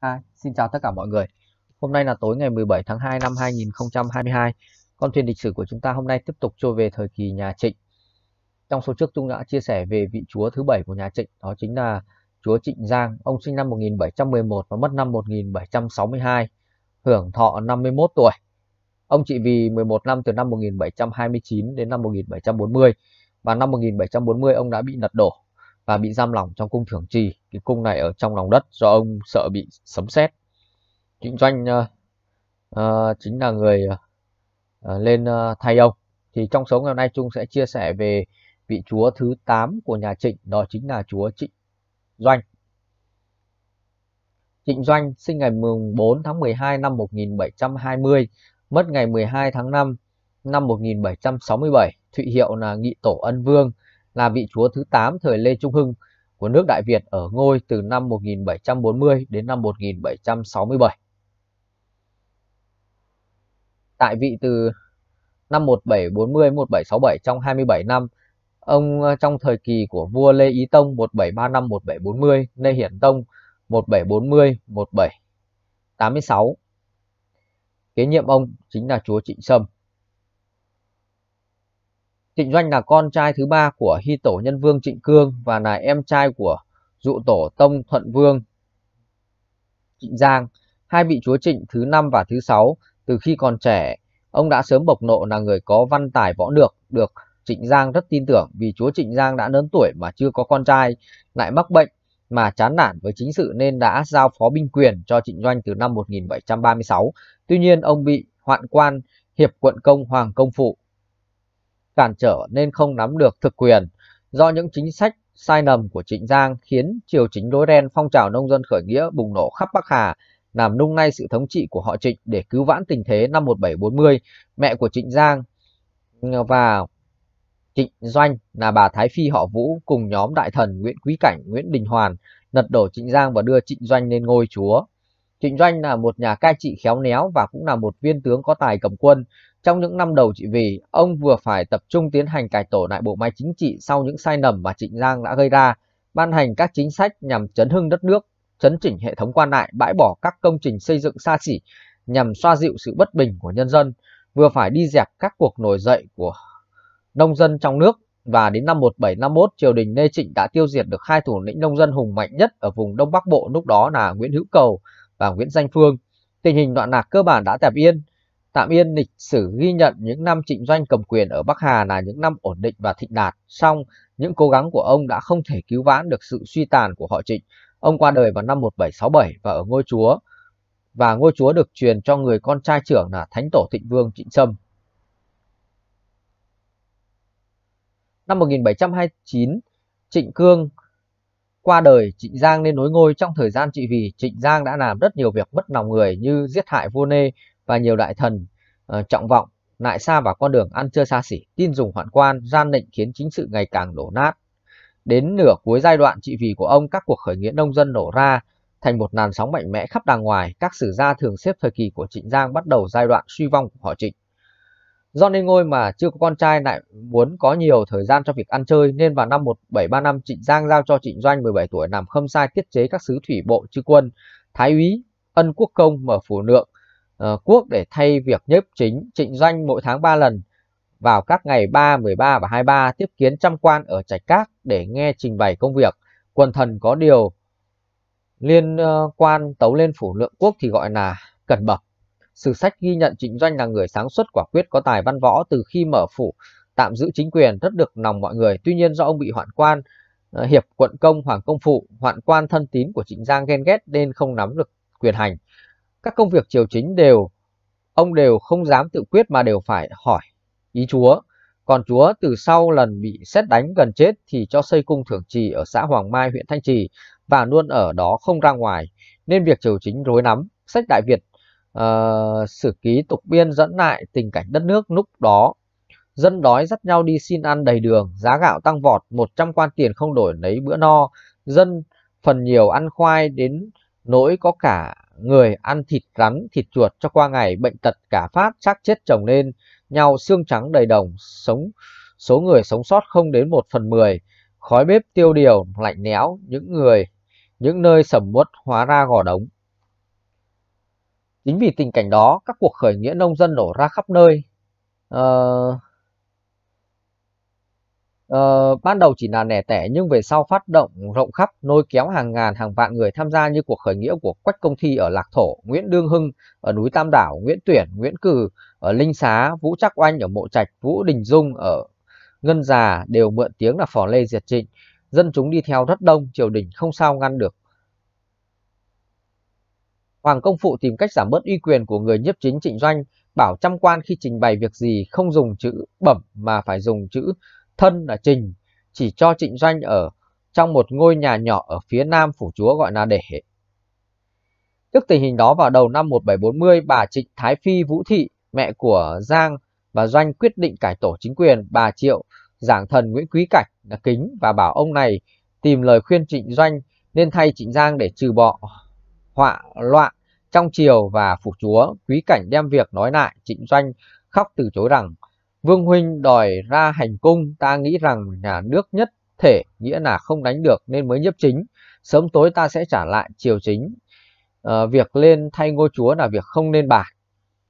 À, xin chào tất cả mọi người. Hôm nay là tối ngày 17 tháng 2 năm 2022. Con thuyền lịch sử của chúng ta hôm nay tiếp tục trôi về thời kỳ nhà Trịnh. Trong số trước chúng đã chia sẻ về vị chúa thứ bảy của nhà Trịnh, đó chính là chúa Trịnh Giang. Ông sinh năm 1711 và mất năm 1762, hưởng thọ 51 tuổi. Ông trị vì 11 năm từ năm 1729 đến năm 1740 và năm 1740 ông đã bị lật đổ và bị giam lỏng trong cung thưởng trì cái cung này ở trong lòng đất do ông sợ bị sấm sét trịnh doanh uh, uh, chính là người uh, lên uh, thay ông thì trong số ngày hôm nay chúng sẽ chia sẻ về vị chúa thứ 8 của nhà trịnh đó chính là chúa trịnh doanh Trịnh Doanh sinh ngày 4 tháng 12 năm 1720, mất ngày 12 tháng 5 năm 1767, thụy hiệu là Nghị Tổ Ân Vương, là vị chúa thứ 8 thời Lê Trung Hưng của nước Đại Việt ở ngôi từ năm 1740 đến năm 1767. Tại vị từ năm 1740-1767 trong 27 năm, ông ờ, trong thời kỳ của vua Lê Ý Tông 1735-1740, Lê Hiển Tông 1740-1786. Kế nhiệm ông chính là chúa Trịnh Sâm. Trịnh Doanh là con trai thứ ba của Hy Tổ Nhân Vương Trịnh Cương và là em trai của dụ tổ Tông Thuận Vương Trịnh Giang. Hai vị chúa Trịnh thứ năm và thứ sáu từ khi còn trẻ, ông đã sớm bộc nộ là người có văn tài võ lược được Trịnh Giang rất tin tưởng vì chúa Trịnh Giang đã lớn tuổi mà chưa có con trai, lại mắc bệnh mà chán nản với chính sự nên đã giao phó binh quyền cho Trịnh Doanh từ năm 1736. Tuy nhiên ông bị hoạn quan hiệp quận công Hoàng Công Phụ cản trở nên không nắm được thực quyền. Do những chính sách sai lầm của Trịnh Giang khiến triều chính đối đen phong trào nông dân khởi nghĩa bùng nổ khắp Bắc Hà, làm nung nay sự thống trị của họ Trịnh để cứu vãn tình thế năm 1740, mẹ của Trịnh Giang và Trịnh Doanh là bà Thái Phi họ Vũ cùng nhóm đại thần Nguyễn Quý Cảnh, Nguyễn Đình Hoàn lật đổ Trịnh Giang và đưa Trịnh Doanh lên ngôi chúa. Trịnh Doanh là một nhà cai trị khéo léo và cũng là một viên tướng có tài cầm quân. Trong những năm đầu trị vì, ông vừa phải tập trung tiến hành cải tổ lại bộ máy chính trị sau những sai lầm mà Trịnh Giang đã gây ra, ban hành các chính sách nhằm chấn hưng đất nước, chấn chỉnh hệ thống quan lại, bãi bỏ các công trình xây dựng xa xỉ nhằm xoa dịu sự bất bình của nhân dân, vừa phải đi dẹp các cuộc nổi dậy của nông dân trong nước và đến năm 1751 triều đình Lê Trịnh đã tiêu diệt được hai thủ lĩnh nông dân hùng mạnh nhất ở vùng Đông Bắc Bộ lúc đó là Nguyễn Hữu Cầu và Nguyễn Danh Phương. Tình hình loạn lạc cơ bản đã tạm yên, Tạm Yên lịch sử ghi nhận những năm Trịnh Doanh cầm quyền ở Bắc Hà là những năm ổn định và thịnh đạt, song những cố gắng của ông đã không thể cứu vãn được sự suy tàn của họ Trịnh. Ông qua đời vào năm 1767 và ở ngôi chúa và ngôi chúa được truyền cho người con trai trưởng là Thánh Tổ Thịnh Vương Trịnh Sâm. Năm 1729, Trịnh Cương qua đời Trịnh Giang lên nối ngôi trong thời gian trị vì Trịnh Giang đã làm rất nhiều việc bất lòng người như giết hại vua Nê, và nhiều đại thần uh, trọng vọng lại xa vào con đường ăn chơi xa xỉ, tin dùng hoạn quan, gian lệnh khiến chính sự ngày càng đổ nát. Đến nửa cuối giai đoạn trị vì của ông, các cuộc khởi nghĩa nông dân nổ ra thành một làn sóng mạnh mẽ khắp đàng ngoài. Các sử gia thường xếp thời kỳ của Trịnh Giang bắt đầu giai đoạn suy vong của họ Trịnh. Do nên ngôi mà chưa có con trai lại muốn có nhiều thời gian cho việc ăn chơi nên vào năm 1735 Trịnh Giang giao cho Trịnh Doanh 17 tuổi làm khâm sai tiết chế các sứ thủy bộ chư quân, thái úy, ân quốc công mở phủ lượng Ờ, quốc để thay việc nhiếp chính trịnh doanh mỗi tháng 3 lần vào các ngày 3, 13 và 23 tiếp kiến trăm quan ở Trạch Các để nghe trình bày công việc. Quần thần có điều liên ờ, quan tấu lên phủ lượng quốc thì gọi là cẩn bậc. Sử sách ghi nhận Trịnh Doanh là người sáng suốt quả quyết có tài văn võ từ khi mở phủ tạm giữ chính quyền rất được lòng mọi người. Tuy nhiên do ông bị hoạn quan ờ, hiệp quận công Hoàng Công Phụ, hoạn quan thân tín của Trịnh Giang ghen ghét nên không nắm được quyền hành các công việc triều chính đều, ông đều không dám tự quyết mà đều phải hỏi ý chúa. Còn chúa từ sau lần bị xét đánh gần chết thì cho xây cung thưởng trì ở xã Hoàng Mai huyện Thanh Trì và luôn ở đó không ra ngoài, nên việc triều chính rối nắm Sách Đại Việt uh, sử ký tục biên dẫn lại tình cảnh đất nước lúc đó. Dân đói dắt nhau đi xin ăn đầy đường, giá gạo tăng vọt, 100 quan tiền không đổi lấy bữa no. Dân phần nhiều ăn khoai đến nỗi có cả người ăn thịt rắn, thịt chuột cho qua ngày bệnh tật cả phát xác chết chồng lên, nhau xương trắng đầy đồng, sống số người sống sót không đến một phần mười khói bếp tiêu điều, lạnh lẽo, những người, những nơi sầm uất hóa ra gò đống. Chính vì tình cảnh đó, các cuộc khởi nghĩa nông dân nổ ra khắp nơi. Ờ, uh, ban đầu chỉ là nẻ tẻ nhưng về sau phát động rộng khắp nôi kéo hàng ngàn hàng vạn người tham gia như cuộc khởi nghĩa của Quách Công Thi ở Lạc Thổ, Nguyễn Đương Hưng ở núi Tam Đảo, Nguyễn Tuyển, Nguyễn Cử ở Linh Xá, Vũ Trắc Oanh ở Mộ Trạch, Vũ Đình Dung ở Ngân Già đều mượn tiếng là phò Lê Diệt Trịnh. Dân chúng đi theo rất đông, triều đình không sao ngăn được. Hoàng Công Phụ tìm cách giảm bớt uy quyền của người nhiếp chính trịnh doanh, bảo trăm quan khi trình bày việc gì không dùng chữ bẩm mà phải dùng chữ thân là Trình chỉ cho Trịnh Doanh ở trong một ngôi nhà nhỏ ở phía nam phủ chúa gọi là Để. Trước tình hình đó vào đầu năm 1740, bà Trịnh Thái Phi Vũ Thị, mẹ của Giang và Doanh quyết định cải tổ chính quyền, bà Triệu, giảng thần Nguyễn Quý Cảnh là kính và bảo ông này tìm lời khuyên Trịnh Doanh nên thay Trịnh Giang để trừ bỏ họa loạn trong triều và phủ chúa. Quý Cảnh đem việc nói lại, Trịnh Doanh khóc từ chối rằng Vương Huynh đòi ra hành cung, ta nghĩ rằng nhà nước nhất thể, nghĩa là không đánh được nên mới nhấp chính. Sớm tối ta sẽ trả lại triều chính. À, việc lên thay ngôi chúa là việc không nên bàn.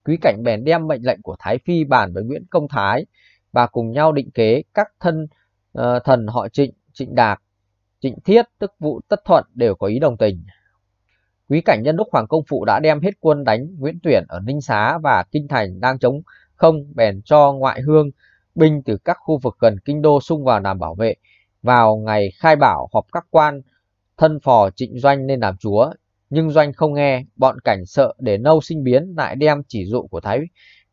Quý cảnh bèn đem mệnh lệnh của Thái Phi bàn với Nguyễn Công Thái và cùng nhau định kế các thân uh, thần họ trịnh, trịnh Đạt, trịnh thiết, tức vụ tất thuận đều có ý đồng tình. Quý cảnh nhân lúc Hoàng Công Phụ đã đem hết quân đánh Nguyễn Tuyển ở Ninh Xá và Kinh Thành đang chống không bèn cho ngoại hương binh từ các khu vực gần kinh đô xung vào làm bảo vệ. Vào ngày khai bảo họp các quan, thân phò trịnh doanh nên làm chúa, nhưng doanh không nghe, bọn cảnh sợ để nâu sinh biến lại đem chỉ dụ của Thái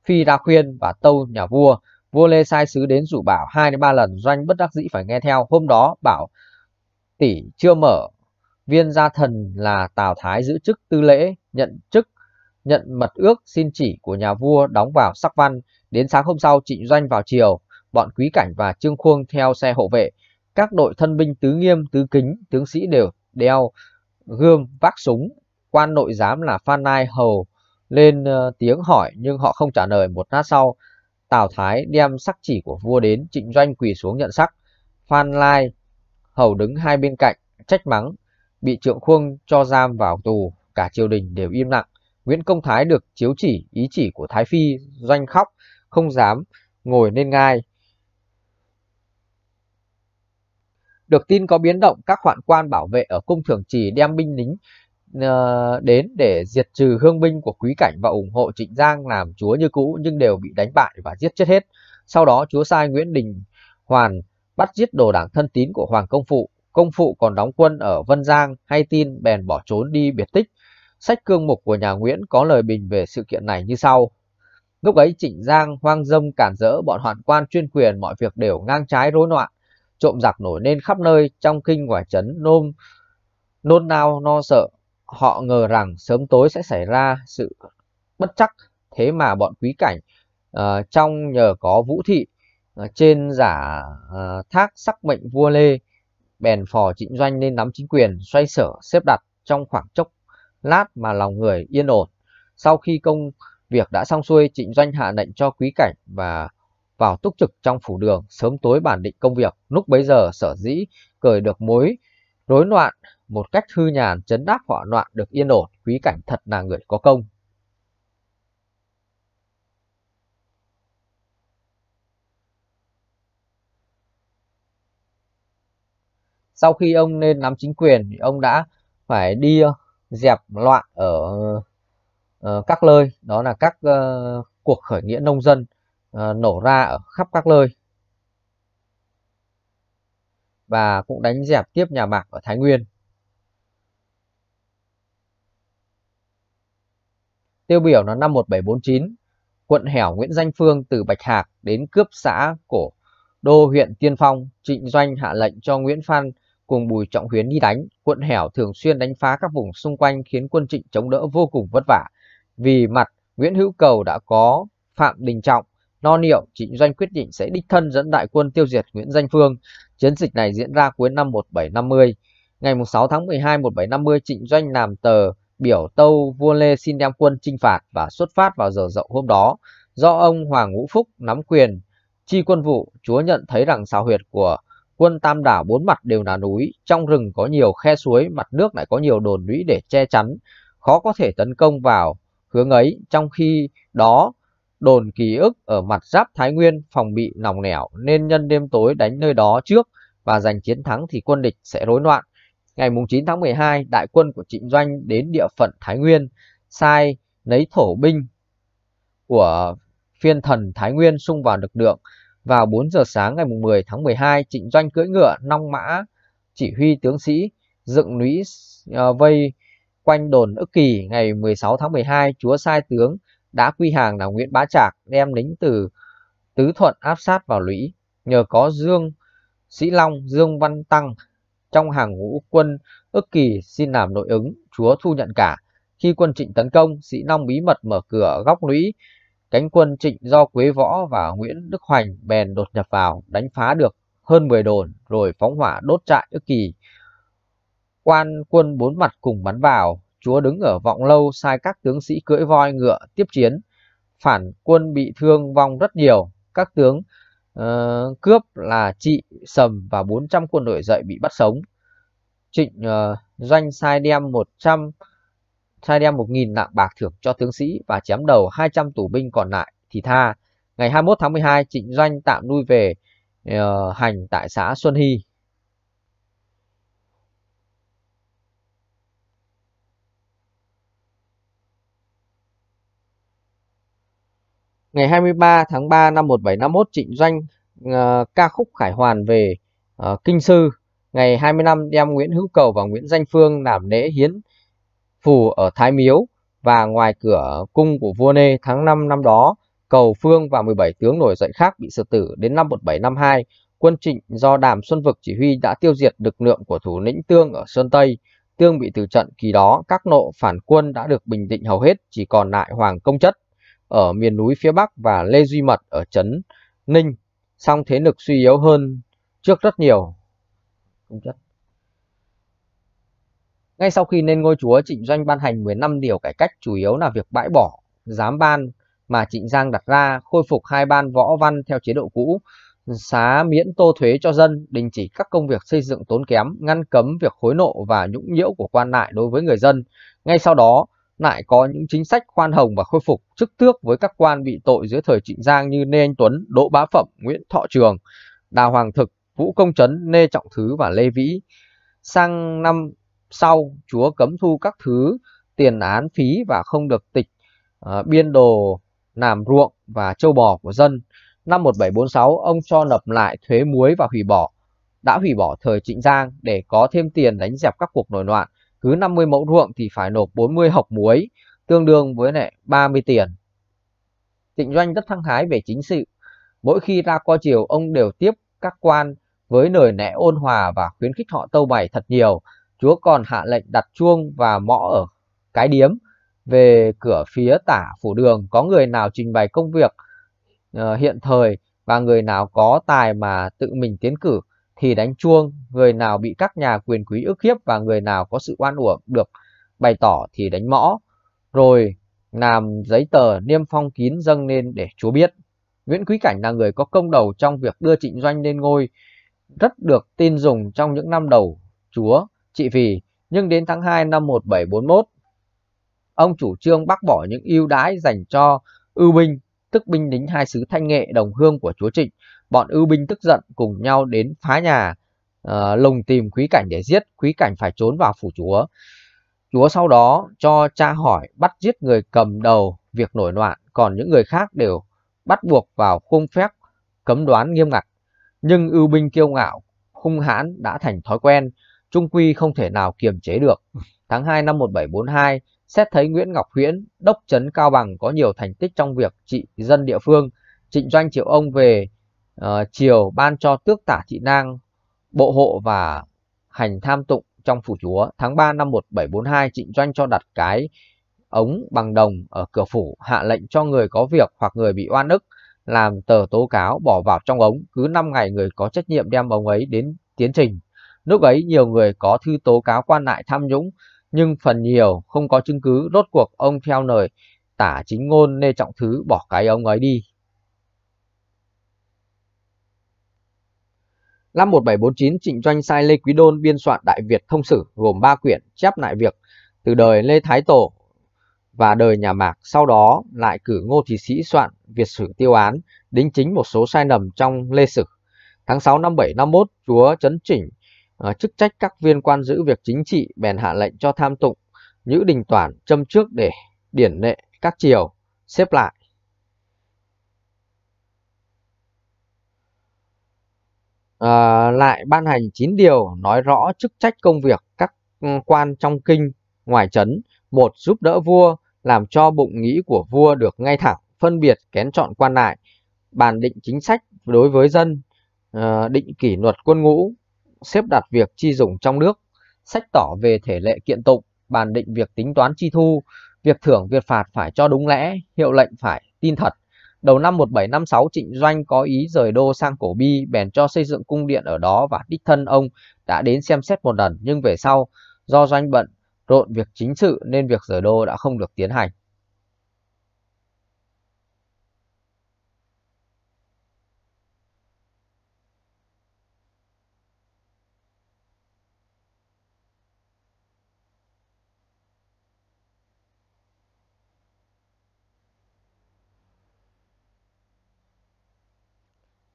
Phi ra khuyên và tâu nhà vua. Vua Lê sai sứ đến rủ bảo hai đến ba lần doanh bất đắc dĩ phải nghe theo. Hôm đó bảo tỷ chưa mở, viên gia thần là Tào Thái giữ chức tư lễ, nhận chức nhận mật ước xin chỉ của nhà vua đóng vào sắc văn, đến sáng hôm sau trịnh doanh vào chiều, bọn quý cảnh và trương khuông theo xe hộ vệ, các đội thân binh tứ nghiêm, tứ kính, tướng sĩ đều đeo gươm vác súng, quan nội giám là Phan Nai Hầu lên ờ, tiếng hỏi nhưng họ không trả lời một lát sau. Tào Thái đem sắc chỉ của vua đến, trịnh doanh quỳ xuống nhận sắc. Phan Lai Hầu đứng hai bên cạnh, trách mắng, bị trượng khuông cho giam vào tù, cả triều đình đều im lặng. Nguyễn Công Thái được chiếu chỉ ý chỉ của Thái Phi doanh khóc, không dám ngồi nên ngai. Được tin có biến động, các hoạn quan bảo vệ ở cung thường trì đem binh lính ờ, đến để diệt trừ hương binh của quý cảnh và ủng hộ Trịnh Giang làm chúa như cũ nhưng đều bị đánh bại và giết chết hết. Sau đó chúa sai Nguyễn Đình Hoàn bắt giết đồ đảng thân tín của Hoàng Công Phụ. Công Phụ còn đóng quân ở Vân Giang hay tin bèn bỏ trốn đi biệt tích. Sách cương mục của nhà Nguyễn có lời bình về sự kiện này như sau. Lúc ấy Trịnh Giang hoang dâm cản rỡ bọn hoạn quan chuyên quyền mọi việc đều ngang trái rối loạn, trộm giặc nổi lên khắp nơi trong kinh ngoài trấn nôm nôn nao no sợ. Họ ngờ rằng sớm tối sẽ xảy ra sự bất chắc, thế mà bọn quý cảnh uh, trong nhờ có vũ thị uh, trên giả uh, thác sắc mệnh vua Lê bèn phò trịnh doanh lên nắm chính quyền xoay sở xếp đặt trong khoảng chốc lát mà lòng người yên ổn. Sau khi công việc đã xong xuôi, Trịnh Doanh hạ lệnh cho Quý Cảnh và vào túc trực trong phủ đường, sớm tối bản định công việc. Lúc bấy giờ sở dĩ cởi được mối rối loạn một cách hư nhàn chấn đáp họa loạn được yên ổn, Quý Cảnh thật là người có công. Sau khi ông lên nắm chính quyền, thì ông đã phải đi dẹp loạn ở uh, các nơi đó là các uh, cuộc khởi nghĩa nông dân uh, nổ ra ở khắp các nơi và cũng đánh dẹp tiếp nhà Mạc ở Thái Nguyên. Tiêu biểu là năm 1749, quận hẻo Nguyễn Danh Phương từ Bạch Hạc đến cướp xã Cổ Đô huyện Tiên Phong, trịnh doanh hạ lệnh cho Nguyễn Phan cùng Bùi Trọng Huyến đi đánh, quận hẻo thường xuyên đánh phá các vùng xung quanh khiến quân Trịnh chống đỡ vô cùng vất vả. Vì mặt Nguyễn Hữu Cầu đã có Phạm Đình Trọng, lo liệu Trịnh Doanh quyết định sẽ đích thân dẫn đại quân tiêu diệt Nguyễn Danh Phương. Chiến dịch này diễn ra cuối năm 1750. Ngày 6 tháng 12 1750 Trịnh Doanh làm tờ biểu tâu vua Lê xin đem quân chinh phạt và xuất phát vào giờ dậu hôm đó. Do ông Hoàng Ngũ Phúc nắm quyền chi quân vụ, chúa nhận thấy rằng xào huyệt của quân Tam Đảo bốn mặt đều là núi, trong rừng có nhiều khe suối, mặt nước lại có nhiều đồn lũy để che chắn, khó có thể tấn công vào hướng ấy. Trong khi đó, đồn ký ức ở mặt giáp Thái Nguyên phòng bị nòng lẻo nên nhân đêm tối đánh nơi đó trước và giành chiến thắng thì quân địch sẽ rối loạn. Ngày 9 tháng 12, đại quân của Trịnh Doanh đến địa phận Thái Nguyên, sai lấy thổ binh của phiên thần Thái Nguyên xung vào lực lượng vào 4 giờ sáng ngày 10 tháng 12, Trịnh Doanh cưỡi ngựa nong mã chỉ huy tướng sĩ dựng lũy ờ, vây quanh đồn ức kỳ ngày 16 tháng 12 chúa sai tướng đã quy hàng là Nguyễn Bá Trạc đem lính từ Tứ Thuận áp sát vào lũy nhờ có Dương Sĩ Long Dương Văn Tăng trong hàng ngũ quân ức kỳ xin làm nội ứng chúa thu nhận cả khi quân trịnh tấn công Sĩ Long bí mật mở cửa góc lũy Cánh quân trịnh do Quế Võ và Nguyễn Đức Hoành bèn đột nhập vào, đánh phá được hơn 10 đồn rồi phóng hỏa đốt trại ức kỳ. Quan quân bốn mặt cùng bắn vào, chúa đứng ở vọng lâu sai các tướng sĩ cưỡi voi ngựa tiếp chiến. Phản quân bị thương vong rất nhiều, các tướng uh, cướp là Trị, Sầm và 400 quân đội dậy bị bắt sống. Trịnh uh, Doanh sai đem 100 trai đem 1.000 lạng bạc thưởng cho tướng sĩ và chém đầu 200 tù binh còn lại thì tha. Ngày 21 tháng 12, Trịnh Doanh tạm nuôi về uh, hành tại xã Xuân Hy. Ngày 23 tháng 3 năm 1751, Trịnh Doanh uh, ca khúc Khải Hoàn về uh, Kinh Sư. Ngày 25 đem Nguyễn Hữu Cầu và Nguyễn Danh Phương làm lễ hiến phủ ở Thái Miếu và ngoài cửa cung của vua Nê tháng 5 năm đó, Cầu Phương và 17 tướng nổi dậy khác bị xử tử đến năm 1752, quân trịnh do Đàm Xuân Vực chỉ huy đã tiêu diệt lực lượng của thủ lĩnh Tương ở Sơn Tây. Tương bị từ trận kỳ đó, các nộ phản quân đã được bình định hầu hết, chỉ còn lại Hoàng Công Chất ở miền núi phía Bắc và Lê Duy Mật ở Trấn Ninh. Song thế lực suy yếu hơn trước rất nhiều. Công Chất ngay sau khi lên ngôi chúa, Trịnh Doanh ban hành 15 điều cải cách chủ yếu là việc bãi bỏ, giám ban mà Trịnh Giang đặt ra, khôi phục hai ban võ văn theo chế độ cũ, xá miễn tô thuế cho dân, đình chỉ các công việc xây dựng tốn kém, ngăn cấm việc hối nộ và nhũng nhiễu của quan lại đối với người dân. Ngay sau đó, lại có những chính sách khoan hồng và khôi phục chức tước với các quan bị tội dưới thời Trịnh Giang như Lê Anh Tuấn, Đỗ Bá Phẩm, Nguyễn Thọ Trường, Đào Hoàng Thực, Vũ Công Trấn, Lê Trọng Thứ và Lê Vĩ. Sang năm sau Chúa cấm thu các thứ tiền án phí và không được tịch uh, biên đồ làm ruộng và châu bò của dân. Năm 1746 ông cho lập lại thuế muối và hủy bỏ đã hủy bỏ thời Trịnh Giang để có thêm tiền đánh dẹp các cuộc nổi loạn. Cứ 50 mẫu ruộng thì phải nộp 40 học muối, tương đương với lại 30 tiền. Trịnh Doanh rất thăng hái về chính sự. Mỗi khi ra qua triều, ông đều tiếp các quan với lời lẽ ôn hòa và khuyến khích họ tâu bày thật nhiều. Chúa còn hạ lệnh đặt chuông và mõ ở cái điếm về cửa phía tả phủ đường có người nào trình bày công việc uh, hiện thời và người nào có tài mà tự mình tiến cử thì đánh chuông, người nào bị các nhà quyền quý ức hiếp và người nào có sự oan uổng được bày tỏ thì đánh mõ, rồi làm giấy tờ niêm phong kín dâng lên để Chúa biết. Nguyễn Quý Cảnh là người có công đầu trong việc đưa Trịnh Doanh lên ngôi, rất được tin dùng trong những năm đầu Chúa chị vì, nhưng đến tháng 2 năm 1741, ông chủ trương bác bỏ những ưu đãi dành cho ưu binh, tức binh lính hai xứ Thanh Nghệ đồng hương của chúa Trịnh. Bọn ưu binh tức giận cùng nhau đến phá nhà, uh, lùng tìm Quý Cảnh để giết, Quý Cảnh phải trốn vào phủ chúa. Chúa sau đó cho tra hỏi bắt giết người cầm đầu việc nổi loạn, còn những người khác đều bắt buộc vào khung phép cấm đoán nghiêm ngặt. Nhưng ưu binh kiêu ngạo, hung hãn đã thành thói quen, trung quy không thể nào kiềm chế được. Tháng 2 năm 1742, xét thấy Nguyễn Ngọc Huyễn, đốc trấn Cao Bằng có nhiều thành tích trong việc trị dân địa phương, trịnh doanh triệu ông về uh, triều ban cho tước tả trị nang, bộ hộ và hành tham tụng trong phủ chúa. Tháng 3 năm 1742, trịnh doanh cho đặt cái ống bằng đồng ở cửa phủ, hạ lệnh cho người có việc hoặc người bị oan ức làm tờ tố cáo bỏ vào trong ống, cứ 5 ngày người có trách nhiệm đem ống ấy đến tiến trình Lúc ấy nhiều người có thư tố cáo quan lại tham nhũng, nhưng phần nhiều không có chứng cứ rốt cuộc ông theo lời tả chính ngôn Lê Trọng Thứ bỏ cái ông ấy đi. Năm 1749, Trịnh Doanh sai Lê Quý Đôn biên soạn Đại Việt Thông Sử gồm 3 quyển chép lại việc từ đời Lê Thái Tổ và đời nhà Mạc, sau đó lại cử Ngô Thị Sĩ soạn Việt Sử Tiêu Án, đính chính một số sai lầm trong Lê Sử. Tháng 6 năm 751, Chúa Trấn Chỉnh à, chức trách các viên quan giữ việc chính trị bèn hạ lệnh cho tham tụng nhữ đình toản châm trước để điển lệ các triều xếp lại à, lại ban hành 9 điều nói rõ chức trách công việc các ừ, quan trong kinh ngoài trấn một giúp đỡ vua làm cho bụng nghĩ của vua được ngay thẳng phân biệt kén chọn quan lại bàn định chính sách đối với dân à, định kỷ luật quân ngũ xếp đặt việc chi dùng trong nước, sách tỏ về thể lệ kiện tụng, bàn định việc tính toán chi thu, việc thưởng việc phạt phải cho đúng lẽ, hiệu lệnh phải tin thật. Đầu năm 1756 Trịnh Doanh có ý rời đô sang Cổ Bi bèn cho xây dựng cung điện ở đó và đích thân ông đã đến xem xét một lần nhưng về sau do Doanh bận rộn việc chính sự nên việc rời đô đã không được tiến hành.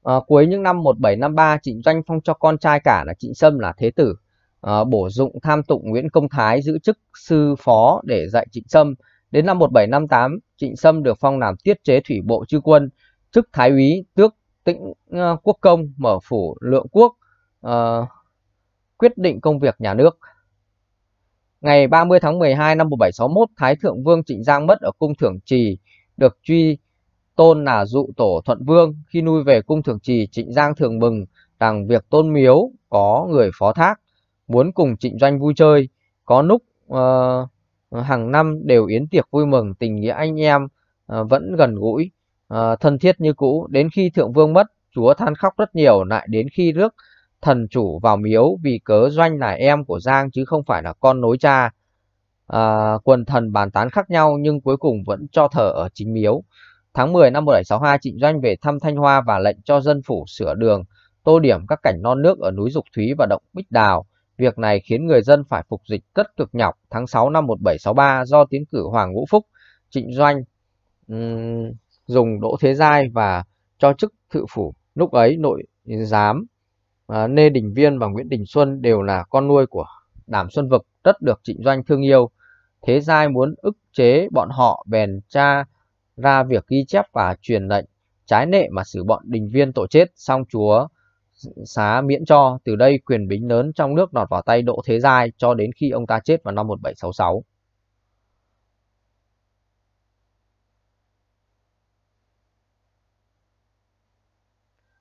À, cuối những năm 1753, Trịnh Doanh phong cho con trai cả là Trịnh Sâm là thế tử, à, bổ dụng tham tụng Nguyễn Công Thái giữ chức sư phó để dạy Trịnh Sâm. Đến năm 1758, Trịnh Sâm được phong làm tiết chế thủy bộ chư quân, chức thái úy, tước tĩnh uh, quốc công, mở phủ lượng quốc, uh, quyết định công việc nhà nước. Ngày 30 tháng 12 năm 1761, Thái Thượng Vương Trịnh Giang mất ở cung Thưởng Trì, được truy tôn là dụ tổ thuận vương khi nuôi về cung thường trì trịnh giang thường mừng rằng việc tôn miếu có người phó thác muốn cùng trịnh doanh vui chơi có lúc uh, hàng năm đều yến tiệc vui mừng tình nghĩa anh em uh, vẫn gần gũi uh, thân thiết như cũ đến khi thượng vương mất chúa than khóc rất nhiều lại đến khi rước thần chủ vào miếu vì cớ doanh là em của giang chứ không phải là con nối cha à, quần thần bàn tán khác nhau nhưng cuối cùng vẫn cho thờ ở chính miếu Tháng 10 năm 1762, Trịnh Doanh về thăm Thanh Hoa và lệnh cho dân phủ sửa đường, tô điểm các cảnh non nước ở núi Dục Thúy và động Bích Đào. Việc này khiến người dân phải phục dịch rất cực nhọc. Tháng 6 năm 1763, do tiến cử Hoàng Ngũ Phúc, Trịnh Doanh um, dùng Đỗ Thế Giai và cho chức thự phủ. Lúc ấy, nội giám uh, Nê Đình Viên và Nguyễn Đình Xuân đều là con nuôi của Đàm Xuân Vực, rất được Trịnh Doanh thương yêu. Thế Giai muốn ức chế bọn họ bèn cha ra việc ghi chép và truyền lệnh trái nệ mà xử bọn đình viên tội chết xong chúa xá miễn cho từ đây quyền bính lớn trong nước lọt vào tay độ Thế Giai cho đến khi ông ta chết vào năm 1766.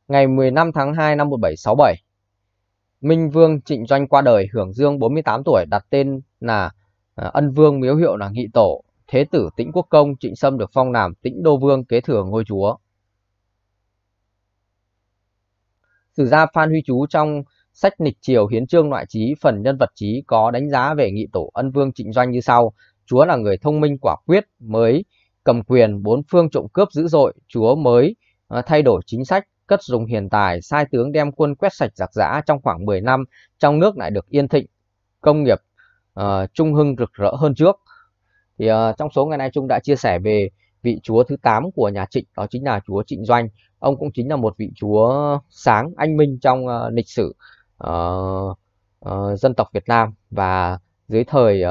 Ngày 15 tháng 2 năm 1767, Minh Vương Trịnh Doanh qua đời hưởng dương 48 tuổi đặt tên là ờ, Ân Vương miếu hiệu là Nghị Tổ thế tử Tĩnh Quốc Công Trịnh Sâm được phong làm Tĩnh Đô Vương kế thừa ngôi chúa. Sử gia Phan Huy Chú trong sách Nịch Triều Hiến Trương Loại Trí phần nhân vật trí có đánh giá về nghị tổ ân vương Trịnh Doanh như sau. Chúa là người thông minh quả quyết mới cầm quyền bốn phương trộm cướp dữ dội, chúa mới à, thay đổi chính sách, cất dùng hiền tài, sai tướng đem quân quét sạch giặc giã trong khoảng 10 năm, trong nước lại được yên thịnh, công nghiệp uh, trung hưng rực rỡ hơn trước thì uh, trong số ngày nay Trung đã chia sẻ về vị chúa thứ 8 của nhà Trịnh đó chính là chúa Trịnh Doanh ông cũng chính là một vị chúa sáng anh minh trong uh, lịch sử uh, uh, dân tộc Việt Nam và dưới thời uh,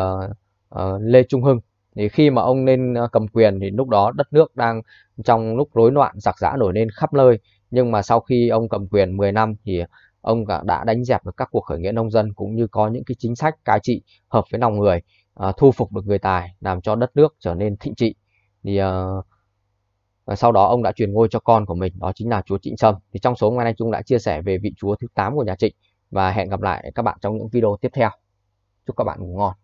uh, Lê Trung Hưng thì khi mà ông lên cầm quyền thì lúc đó đất nước đang trong lúc rối loạn giặc giã nổi lên khắp nơi nhưng mà sau khi ông cầm quyền 10 năm thì ông đã đánh dẹp được các cuộc khởi nghĩa nông dân cũng như có những cái chính sách cai trị hợp với lòng người uh, thu phục được người tài làm cho đất nước trở nên thịnh trị thì uh, sau đó ông đã truyền ngôi cho con của mình đó chính là chúa Trịnh Sâm thì trong số ngày nay chúng đã chia sẻ về vị chúa thứ 8 của nhà Trịnh và hẹn gặp lại các bạn trong những video tiếp theo chúc các bạn ngủ ngon